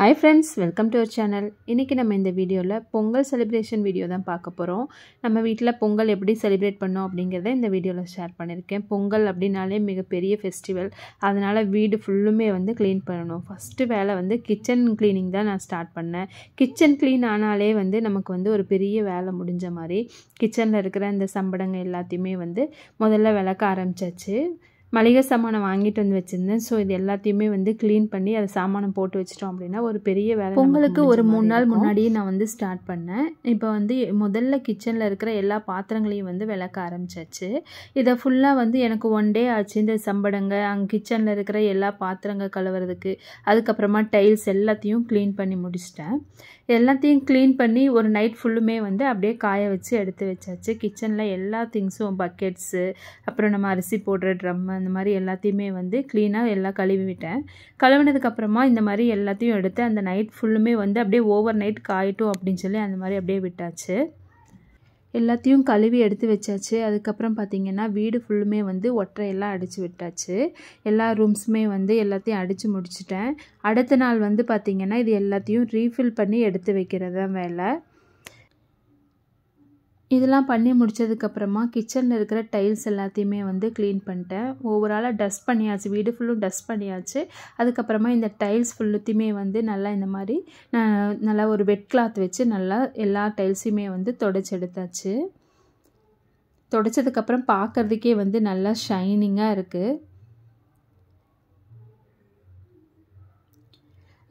hi friends welcome to our channel இன்றைக்கி நம்ம இந்த வீடியோவில் பொங்கல் செலிப்ரேஷன் வீடியோ தான் பார்க்க போகிறோம் நம்ம வீட்டில் பொங்கல் எப்படி செலிப்ரேட் பண்ணோம் அப்படிங்கிறத இந்த வீடியோவில் ஷேர் பண்ணியிருக்கேன் பொங்கல் அப்படின்னாலே மிகப்பெரிய ஃபெஸ்டிவல் அதனால் வீடு ஃபுல்லுமே வந்து க்ளீன் பண்ணணும் ஃபஸ்ட்டு வேலை வந்து கிச்சன் க்ளீனிங் தான் நான் ஸ்டார்ட் பண்ணேன் கிச்சன் க்ளீன் ஆனாலே வந்து நமக்கு வந்து ஒரு பெரிய வேலை முடிஞ்ச மாதிரி கிச்சனில் இருக்கிற அந்த சம்படங்கள் எல்லாத்தையுமே வந்து முதல்ல விளக்க ஆரம்பிச்சாச்சு மளிகை சாமானை வாங்கிட்டு வந்து வச்சுருந்தேன் ஸோ இது எல்லாத்தையுமே வந்து க்ளீன் பண்ணி அதை சாமானம் போட்டு வச்சிட்டோம் அப்படின்னா ஒரு பெரிய வேலை பொங்கலுக்கு ஒரு மூணு நாள் முன்னாடியே நான் வந்து ஸ்டார்ட் பண்ணேன் இப்போ வந்து முதல்ல கிச்சனில் இருக்கிற எல்லா பாத்திரங்களையும் வந்து விளக்க ஆரம்பிச்சாச்சு இதை ஃபுல்லாக வந்து எனக்கு ஒன் டே ஆச்சு இந்த சம்படங்க அங்கே கிச்சனில் இருக்கிற எல்லா பாத்திரங்கள் கழுவுறதுக்கு அதுக்கப்புறமா டைல்ஸ் எல்லாத்தையும் க்ளீன் பண்ணி முடிச்சிட்டேன் எல்லாத்தையும் க்ளீன் பண்ணி ஒரு நைட் ஃபுல்லுமே வந்து அப்படியே காய வச்சு எடுத்து வச்சாச்சு கிச்சனில் எல்லா திங்ஸும் பக்கெட்ஸு அப்புறம் நம்ம அரிசி போடுற ட்ரம் அந்த மாதிரி எல்லாத்தையுமே வந்து க்ளீனாக எல்லாம் கழுவி விட்டேன் கழுவினதுக்கப்புறமா இந்த மாதிரி எல்லாத்தையும் எடுத்து அந்த நைட் ஃபுல்லுமே வந்து அப்படியே ஓவர் நைட் காயிட்டும் அப்படின்னு சொல்லி அந்த மாதிரி அப்படியே விட்டாச்சு எல்லாத்தையும் கழுவி எடுத்து வச்சாச்சு அதுக்கப்புறம் பார்த்திங்கன்னா வீடு ஃபுல்லுமே வந்து ஒற்றையெல்லாம் அடித்து விட்டாச்சு எல்லா ரூம்ஸுமே வந்து எல்லாத்தையும் அடித்து முடிச்சிட்டேன் அடுத்த நாள் வந்து பார்த்திங்கன்னா இது எல்லாத்தையும் ரீஃபில் பண்ணி எடுத்து வைக்கிறது தான் வேலை இதெல்லாம் பண்ணி முடித்ததுக்கப்புறமா கிச்சனில் இருக்கிற டைல்ஸ் எல்லாத்தையுமே வந்து க்ளீன் பண்ணிட்டேன் ஓவராலாக டஸ்ட் பண்ணியாச்சு வீடு ஃபுல்லும் டஸ்ட் பண்ணியாச்சு அதுக்கப்புறமா இந்த டைல்ஸ் ஃபுல்லுத்தையுமே வந்து நல்லா இந்த மாதிரி நல்லா ஒரு வெட் கிளாத் வச்சு நல்லா எல்லா டைல்ஸையுமே வந்து தொடச்சி எடுத்தாச்சு தொடச்சதுக்கப்புறம் பார்க்குறதுக்கே வந்து நல்லா ஷைனிங்காக இருக்குது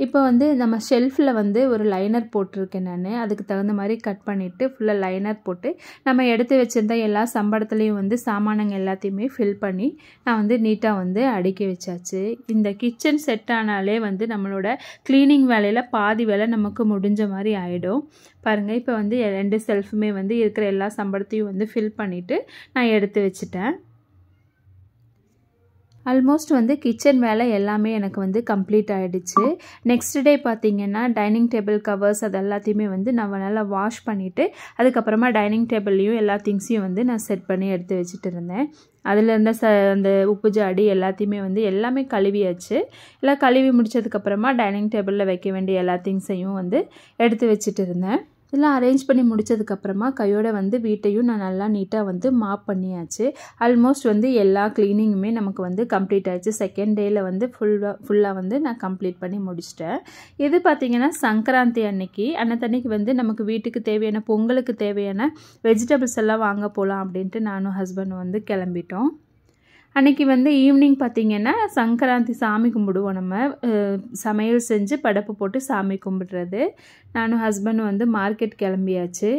இப்போ வந்து நம்ம ஷெல்ஃபில் வந்து ஒரு லைனர் போட்டிருக்கேன் நான் அதுக்கு தகுந்த மாதிரி கட் பண்ணிவிட்டு ஃபுல்லாக லைனர் போட்டு நம்ம எடுத்து வச்சுருந்த எல்லா சம்படத்துலேயும் வந்து சாமானங்கள் எல்லாத்தையுமே ஃபில் பண்ணி நான் வந்து நீட்டாக வந்து அடுக்கி வச்சாச்சு இந்த கிச்சன் செட் ஆனாலே வந்து நம்மளோட க்ளீனிங் வேலையில் பாதி வேலை நமக்கு முடிஞ்ச மாதிரி ஆகிடும் பாருங்கள் இப்போ வந்து ரெண்டு செல்ஃபுமே வந்து இருக்கிற எல்லா சம்படத்தையும் வந்து ஃபில் பண்ணிவிட்டு நான் எடுத்து வச்சுட்டேன் ஆல்மோஸ்ட் வந்து கிச்சன் வேலை எல்லாமே எனக்கு வந்து கம்ப்ளீட் ஆகிடுச்சு நெக்ஸ்ட் டே பார்த்திங்கன்னா டைனிங் டேபிள் கவர்ஸ் அது எல்லாத்தையுமே வந்து நான் நல்லா வாஷ் பண்ணிவிட்டு அதுக்கப்புறமா டைனிங் டேபிள்லையும் எல்லா திங்ஸையும் வந்து நான் செட் பண்ணி எடுத்து வச்சுட்டு இருந்தேன் அதில் இருந்த ச அந்த உப்பு ஜாடி எல்லாத்தையுமே வந்து எல்லாமே கழுவியாச்சு எல்லாம் கழுவி முடித்ததுக்கப்புறமா டைனிங் டேபிளில் வைக்க வேண்டிய எல்லா திங்ஸையும் வந்து எடுத்து வச்சுட்டு இருந்தேன் இதெல்லாம் அரேஞ்ச் பண்ணி முடித்ததுக்கப்புறமா கையோட வந்து வீட்டையும் நான் நல்லா நீட்டாக வந்து மாப் பண்ணியாச்சு ஆல்மோஸ்ட் வந்து எல்லா க்ளீனிங்குமே நமக்கு வந்து கம்ப்ளீட் ஆயிடுச்சு செகண்ட் டேயில் வந்து ஃபுல்லாக ஃபுல்லாக வந்து நான் கம்ப்ளீட் பண்ணி முடிச்சிட்டேன் இது பார்த்திங்கன்னா சங்கராந்தி அன்னைக்கு அன்னத்தன்னைக்கு வந்து நமக்கு வீட்டுக்கு தேவையான பொங்கலுக்கு தேவையான வெஜிடபிள்ஸ் எல்லாம் வாங்க போகலாம் அப்படின்ட்டு நானும் ஹஸ்பண்டும் வந்து கிளம்பிட்டோம் அன்றைக்கி வந்து ஈவினிங் பார்த்திங்கன்னா சங்கராந்தி சாமி கும்பிடுவோம் நம்ம சமையல் செஞ்சு படப்பு போட்டு சாமி கும்பிடுறது நானும் ஹஸ்பண்ட் வந்து மார்க்கெட் கிளம்பியாச்சு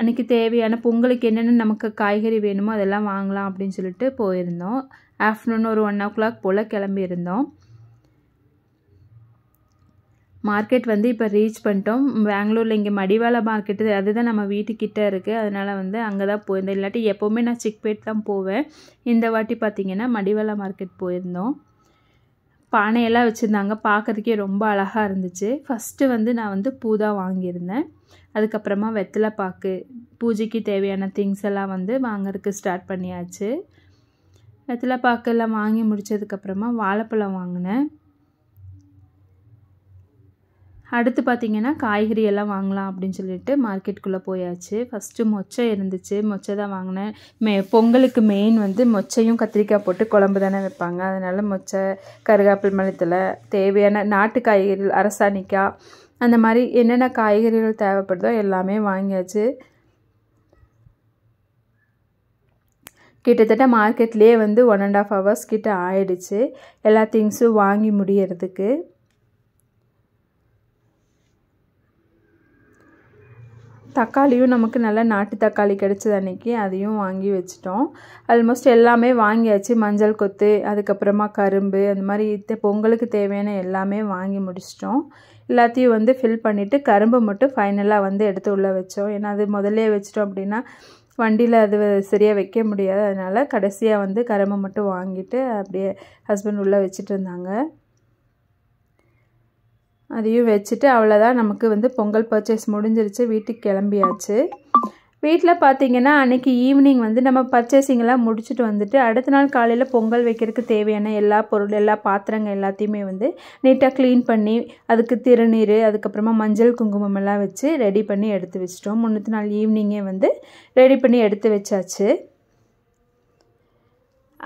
அன்றைக்கி தேவையான பொங்கலுக்கு என்னென்ன நமக்கு காய்கறி வேணுமோ அதெல்லாம் வாங்கலாம் அப்படின்னு சொல்லிட்டு போயிருந்தோம் ஆஃப்டர்நூன் ஒரு ஒன் ஓ கிளாக் போல் கிளம்பியிருந்தோம் மார்க்கெட் வந்து இப்போ ரீச் பண்ணிட்டோம் பெங்களூரில் இங்கே மடிவாள மார்க்கெட்டு அதுதான் நம்ம வீட்டுக்கிட்ட இருக்குது அதனால் வந்து அங்கே தான் போயிருந்தேன் இல்லாட்டி எப்போவுமே நான் சிக்பேட் தான் போவேன் இந்த வாட்டி பார்த்திங்கன்னா மடிவாள மார்க்கெட் போயிருந்தோம் பானையெல்லாம் வச்சுருந்தாங்க பார்க்குறதுக்கே ரொம்ப அழகாக இருந்துச்சு ஃபஸ்ட்டு வந்து நான் வந்து பூ தான் வாங்கியிருந்தேன் அதுக்கப்புறமா வெத்தலை பாக்கு பூஜைக்கு தேவையான திங்ஸ் எல்லாம் வந்து வாங்கறதுக்கு ஸ்டார்ட் பண்ணியாச்சு வெத்தலை பாக்கெல்லாம் வாங்கி முடித்ததுக்கப்புறமா வாழைப்பழம் வாங்கினேன் அடுத்து பார்த்திங்கன்னா காய்கறி எல்லாம் வாங்கலாம் அப்படின்னு சொல்லிட்டு மார்க்கெட்டுக்குள்ளே போயாச்சு ஃபஸ்ட்டு மொச்சை இருந்துச்சு மொச்சை தான் வாங்கினேன் மே பொங்கலுக்கு மெயின் வந்து மொச்சையும் கத்திரிக்காய் போட்டு குழம்பு தானே வைப்பாங்க அதனால் மொச்சை கருகாப்பில் மலத்தில் தேவையான நாட்டு காய்கறிகள் அரசாணிக்காய் அந்த மாதிரி என்னென்ன காய்கறிகள் தேவைப்படுதோ எல்லாமே வாங்கியாச்சு கிட்டத்தட்ட மார்க்கெட்லேயே வந்து ஒன் அண்ட் ஆஃப் ஹவர்ஸ் கிட்ட ஆயிடுச்சு எல்லா திங்ஸும் வாங்கி முடியறதுக்கு தக்காளியும் நமக்கு நல்லா நாட்டு தக்காளி கிடச்சது அன்றைக்கி அதையும் வாங்கி வச்சிட்டோம் ஆல்மோஸ்ட் எல்லாமே வாங்கியாச்சு மஞ்சள் கொத்து அதுக்கப்புறமா கரும்பு அந்த மாதிரி பொங்கலுக்கு தேவையான எல்லாமே வாங்கி முடிச்சிட்டோம் எல்லாத்தையும் வந்து ஃபில் பண்ணிவிட்டு கரும்பு மட்டும் ஃபைனலாக வந்து எடுத்து உள்ளே வச்சோம் ஏன்னா அது முதலே வச்சிட்டோம் அப்படின்னா வண்டியில் அது சரியாக வைக்க முடியாது அதனால் கடைசியாக வந்து கரும்பு மட்டும் வாங்கிட்டு அப்படியே ஹஸ்பண்ட் உள்ளே வச்சுட்டு இருந்தாங்க அதையும் வச்சுட்டு அவ்வளோதான் நமக்கு வந்து பொங்கல் பர்ச்சேஸ் முடிஞ்சிருச்சு வீட்டுக்கு கிளம்பியாச்சு வீட்டில் பார்த்தீங்கன்னா அன்றைக்கி ஈவினிங் வந்து நம்ம பர்ச்சேசிங்கெல்லாம் முடிச்சுட்டு வந்துட்டு அடுத்த நாள் காலையில் பொங்கல் வைக்கிறதுக்கு தேவையான எல்லா பொருள் எல்லா பாத்திரங்கள் எல்லாத்தையுமே வந்து நீட்டாக க்ளீன் பண்ணி அதுக்கு திருநீர் அதுக்கப்புறமா மஞ்சள் குங்குமம் எல்லாம் வச்சு ரெடி பண்ணி எடுத்து வச்சிட்டோம் முன்னத்து நாள் ஈவினிங்கே வந்து ரெடி பண்ணி எடுத்து வச்சாச்சு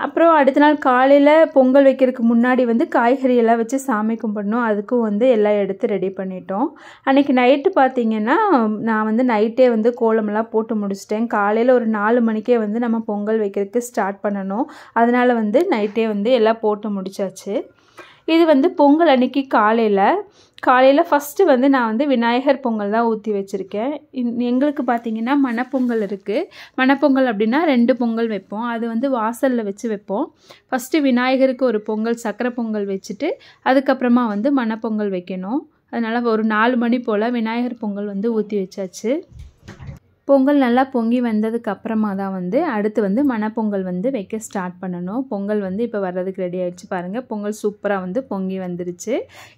அப்புறம் அடுத்த நாள் காலையில் பொங்கல் வைக்கிறதுக்கு முன்னாடி வந்து காய்கறியெல்லாம் வச்சு சாமி கும்பிடணும் அதுக்கும் வந்து எல்லாம் எடுத்து ரெடி பண்ணிட்டோம் அன்றைக்கி நைட்டு பார்த்திங்கன்னா நான் வந்து நைட்டே வந்து கோலமெல்லாம் போட்டு முடிச்சிட்டேன் காலையில் ஒரு நாலு மணிக்கே வந்து நம்ம பொங்கல் வைக்கிறதுக்கு ஸ்டார்ட் பண்ணணும் அதனால் வந்து நைட்டே வந்து எல்லாம் போட்டு முடித்தாச்சு இது வந்து பொங்கல் அன்னைக்கு காலையில் காலையில் ஃபஸ்ட்டு வந்து நான் வந்து விநாயகர் பொங்கல் தான் ஊற்றி வச்சுருக்கேன் எங்களுக்கு பார்த்திங்கன்னா மணப்பொங்கல் இருக்குது மணப்பொங்கல் அப்படின்னா ரெண்டு பொங்கல் வைப்போம் அது வந்து வாசலில் வச்சு வைப்போம் ஃபஸ்ட்டு விநாயகருக்கு ஒரு பொங்கல் சக்கரை பொங்கல் வச்சுட்டு அதுக்கப்புறமா வந்து மணப்பொங்கல் வைக்கணும் அதனால் ஒரு நாலு மணி போல் விநாயகர் பொங்கல் வந்து ஊற்றி வச்சாச்சு பொங்கல் நல்லா பொங்கி வந்ததுக்கு அப்புறமா தான் வந்து அடுத்து வந்து மணப்பொங்கல் வந்து வைக்க ஸ்டார்ட் பண்ணணும் பொங்கல் வந்து இப்போ வர்றதுக்கு ரெடி ஆகிடுச்சு பாருங்கள் பொங்கல் சூப்பராக வந்து பொங்கி வந்துருச்சு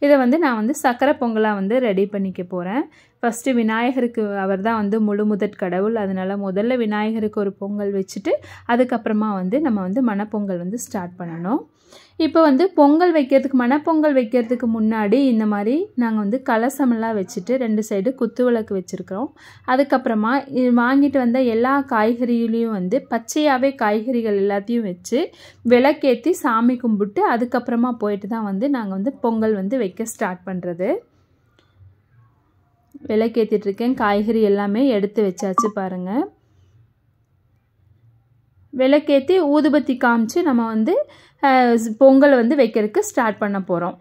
இதை வந்து நான் வந்து சக்கரை பொங்கலாக வந்து ரெடி பண்ணிக்க போகிறேன் ஃபஸ்ட்டு விநாயகருக்கு அவர் தான் வந்து முழு முதற் கடவுள் அதனால் முதல்ல விநாயகருக்கு ஒரு பொங்கல் வச்சுட்டு அதுக்கப்புறமா வந்து நம்ம வந்து மணப்பொங்கல் வந்து ஸ்டார்ட் பண்ணணும் இப்போ வந்து பொங்கல் வைக்கிறதுக்கு மணப்பொங்கல் வைக்கிறதுக்கு முன்னாடி இந்த மாதிரி நாங்கள் வந்து கலசமெல்லாம் வச்சுட்டு ரெண்டு சைடு குத்து விளக்கு வச்சுருக்கிறோம் அதுக்கப்புறமா வாங்கிட்டு வந்த எல்லா காய்கறிகளையும் வந்து பச்சையாகவே காய்கறிகள் எல்லாத்தையும் வச்சு விளக்கேற்றி சாமி கும்பிட்டு அதுக்கப்புறமா போயிட்டு தான் வந்து நாங்கள் வந்து பொங்கல் வந்து வைக்க ஸ்டார்ட் பண்ணுறது விளக்கேற்றிட்டுருக்கேன் காய்கறி எல்லாமே எடுத்து வச்சாச்சு பாருங்கள் விளக்கேற்றி ஊதுபத்தி காமிச்சு நம்ம வந்து பொங்கல் வந்து வைக்கிறதுக்கு ஸ்டார்ட் பண்ண போகிறோம்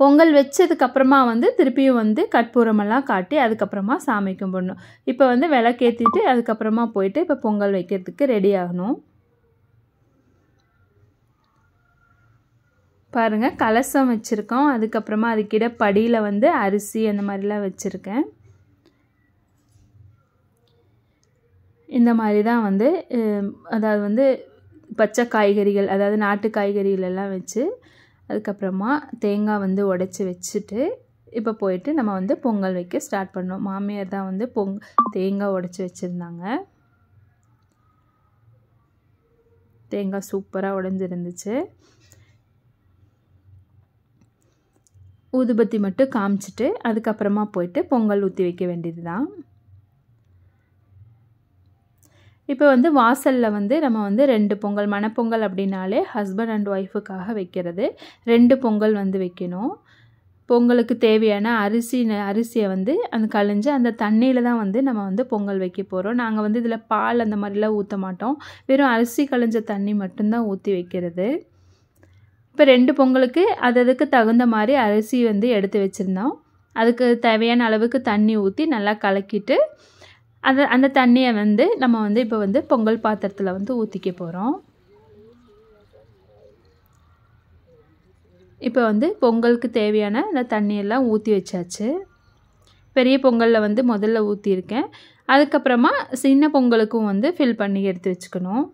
பொங்கல் வச்சதுக்கப்புறமா வந்து திருப்பியும் வந்து கற்பூரமெல்லாம் காட்டி அதுக்கப்புறமா சாமி கும்பிடணும் இப்போ வந்து விளக்கேற்றிட்டு அதுக்கப்புறமா போயிட்டு இப்போ பொங்கல் வைக்கிறதுக்கு ரெடி ஆகணும் பாருங்கள் கலசம் வச்சுருக்கோம் அதுக்கப்புறமா அதுக்கிட படியில் வந்து அரிசி அந்த மாதிரிலாம் வச்சுருக்கேன் இந்த மாதிரி தான் வந்து அதாவது வந்து பச்சை காய்கறிகள் அதாவது நாட்டு காய்கறிகளெல்லாம் வச்சு அதுக்கப்புறமா தேங்காய் வந்து உடச்சி வச்சுட்டு இப்போ போயிட்டு நம்ம வந்து பொங்கல் வைக்க ஸ்டார்ட் பண்ணோம் மாமியார் தான் வந்து பொங் தேங்காய் உடச்சி வச்சுருந்தாங்க தேங்காய் சூப்பராக உடஞ்சிருந்துச்சு ஊதுபத்தி மட்டும் காமிச்சிட்டு அதுக்கப்புறமா போயிட்டு பொங்கல் ஊற்றி வைக்க வேண்டியது தான் இப்போ வந்து வாசலில் வந்து நம்ம வந்து ரெண்டு பொங்கல் மணப்பொங்கல் அப்படின்னாலே ஹஸ்பண்ட் அண்ட் ஒய்ஃபுக்காக வைக்கிறது ரெண்டு பொங்கல் வந்து வைக்கணும் பொங்கலுக்கு தேவையான அரிசி அரிசியை வந்து அந்த கழிஞ்சு அந்த தண்ணியில் தான் வந்து நம்ம வந்து பொங்கல் வைக்க போகிறோம் நாங்கள் வந்து இதில் பால் அந்த மாதிரிலாம் ஊற்ற மாட்டோம் வெறும் அரிசி கழிஞ்ச தண்ணி மட்டும்தான் ஊற்றி வைக்கிறது இப்போ ரெண்டு பொங்கலுக்கு அது அதுக்கு தகுந்த மாதிரி அரிசி வந்து எடுத்து வச்சுருந்தோம் அதுக்கு தேவையான அளவுக்கு தண்ணி ஊற்றி நல்லா கலக்கிட்டு அதை அந்த தண்ணியை வந்து நம்ம வந்து இப்போ வந்து பொங்கல் பாத்திரத்தில் வந்து ஊற்றிக்க போகிறோம் இப்போ வந்து பொங்கலுக்கு தேவையான அந்த தண்ணியெல்லாம் ஊற்றி வச்சாச்சு பெரிய பொங்கலில் வந்து முதல்ல ஊற்றியிருக்கேன் அதுக்கப்புறமா சின்ன பொங்கலுக்கும் வந்து ஃபில் பண்ணி எடுத்து வச்சுக்கணும்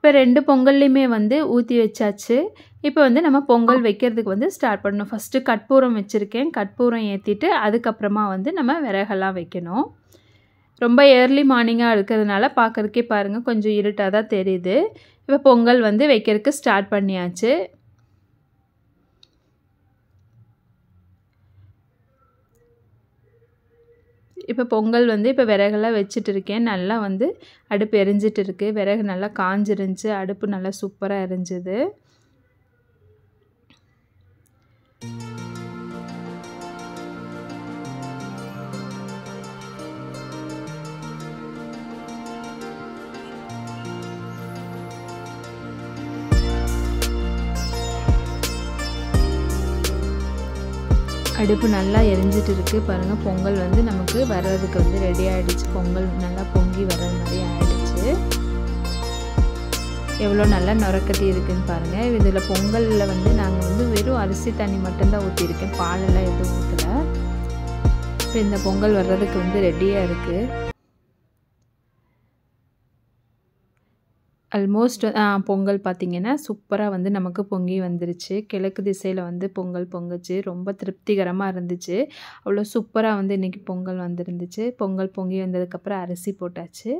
இப்போ ரெண்டு பொங்கல்லையுமே வந்து ஊற்றி வச்சாச்சு இப்போ வந்து நம்ம பொங்கல் வைக்கிறதுக்கு வந்து ஸ்டார்ட் பண்ணணும் ஃபஸ்ட்டு கற்பூரம் வச்சுருக்கேன் கற்பூரம் ஏற்றிட்டு அதுக்கப்புறமா வந்து நம்ம விறகெல்லாம் வைக்கணும் ரொம்ப ஏர்லி மார்னிங்காக இருக்கிறதுனால பார்க்குறக்கே பாருங்கள் கொஞ்சம் இருட்டாக தான் தெரியுது இப்போ பொங்கல் வந்து வைக்கிறதுக்கு ஸ்டார்ட் பண்ணியாச்சு இப்போ பொங்கல் வந்து இப்போ விறகெல்லாம் வச்சுட்டு இருக்கேன் நல்லா வந்து அடுப்பு எரிஞ்சிட்டு இருக்குது விறகு நல்லா காஞ்சிருந்துச்சு அடுப்பு நல்லா சூப்பராக எரிஞ்சுது அடுப்பு நல்லா எரிஞ்சிட்டு இருக்குது பாருங்கள் பொங்கல் வந்து நமக்கு வர்றதுக்கு வந்து ரெடி ஆகிடுச்சு பொங்கல் நல்லா பொங்கி வர மாதிரி ஆயிடுச்சு எவ்வளோ நல்லா நுரக்கட்டி இருக்குதுன்னு பாருங்கள் இதில் பொங்கலில் வந்து நாங்கள் வந்து வெறும் அரிசி தண்ணி மட்டும்தான் ஊற்றிருக்கேன் பாலெல்லாம் எதுவும் ஊற்றலை இப்போ இந்த பொங்கல் வர்றதுக்கு வந்து ரெடியாக இருக்குது அல்மோஸ்ட் பொங்கல் பார்த்திங்கன்னா சூப்பராக வந்து நமக்கு பொங்கி வந்துருச்சு கிழக்கு திசையில் வந்து பொங்கல் பொங்குச்சு ரொம்ப திருப்திகரமாக இருந்துச்சு அவ்வளோ சூப்பராக வந்து இன்றைக்கி பொங்கல் வந்துருந்துச்சு பொங்கல் பொங்கி வந்ததுக்கப்புறம் அரிசி போட்டாச்சு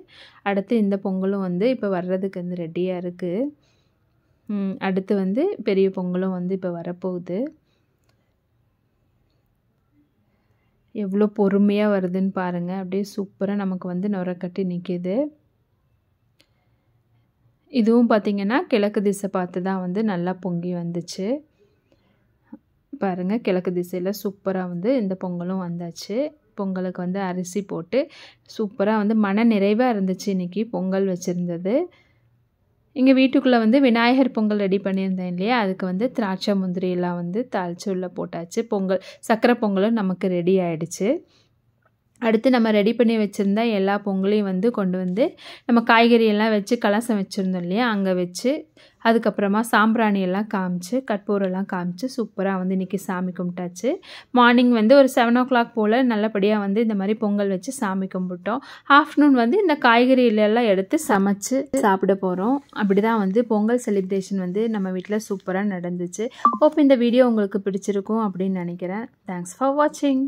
அடுத்து இந்த பொங்கலும் வந்து இப்போ வர்றதுக்கு வந்து ரெடியாக இருக்குது அடுத்து வந்து பெரிய பொங்கலும் வந்து இப்போ வரப்போகுது எவ்வளோ பொறுமையாக வருதுன்னு பாருங்கள் அப்படியே சூப்பராக நமக்கு வந்து நுரக்கட்டி நிற்கிது இதுவும் பார்த்திங்கன்னா கிழக்கு திசை பார்த்து தான் வந்து நல்லா பொங்கி வந்துச்சு பாருங்கள் கிழக்கு திசையில் சூப்பராக வந்து இந்த பொங்கலும் வந்தாச்சு பொங்கலுக்கு வந்து அரிசி போட்டு சூப்பராக வந்து மன நிறைவாக இருந்துச்சு இன்றைக்கி பொங்கல் வச்சுருந்தது எங்கள் வீட்டுக்குள்ளே வந்து விநாயகர் பொங்கல் ரெடி பண்ணியிருந்தேன் இல்லையா அதுக்கு வந்து திராட்சை முந்திரியெல்லாம் வந்து தாளித்து உள்ளே போட்டாச்சு பொங்கல் சக்கரை பொங்கலும் நமக்கு ரெடி ஆகிடுச்சு அடுத்து நம்ம ரெடி பண்ணி வச்சுருந்த எல்லா பொங்கலையும் வந்து கொண்டு வந்து நம்ம காய்கறியெல்லாம் வச்சு கலசம் வச்சுருந்தோம் இல்லையா அங்கே வச்சு அதுக்கப்புறமா சாம்பிராணி எல்லாம் காமிச்சு கற்பூரெல்லாம் காமிச்சு சூப்பராக வந்து இன்றைக்கி சாமி கும்பிட்டாச்சு மார்னிங் வந்து ஒரு செவன் ஓ கிளாக் போல் நல்லபடியாக வந்து இந்த மாதிரி பொங்கல் வச்சு சாமி கும்பிட்டோம் ஆஃப்டர்நூன் வந்து இந்த காய்கறியிலெல்லாம் எடுத்து சமைச்சு சாப்பிட போகிறோம் அப்படி தான் வந்து பொங்கல் செலிப்ரேஷன் வந்து நம்ம வீட்டில் சூப்பராக நடந்துச்சு ஓப்போ இந்த வீடியோ உங்களுக்கு பிடிச்சிருக்கும் அப்படின்னு நினைக்கிறேன் தேங்க்ஸ் ஃபார் வாட்சிங்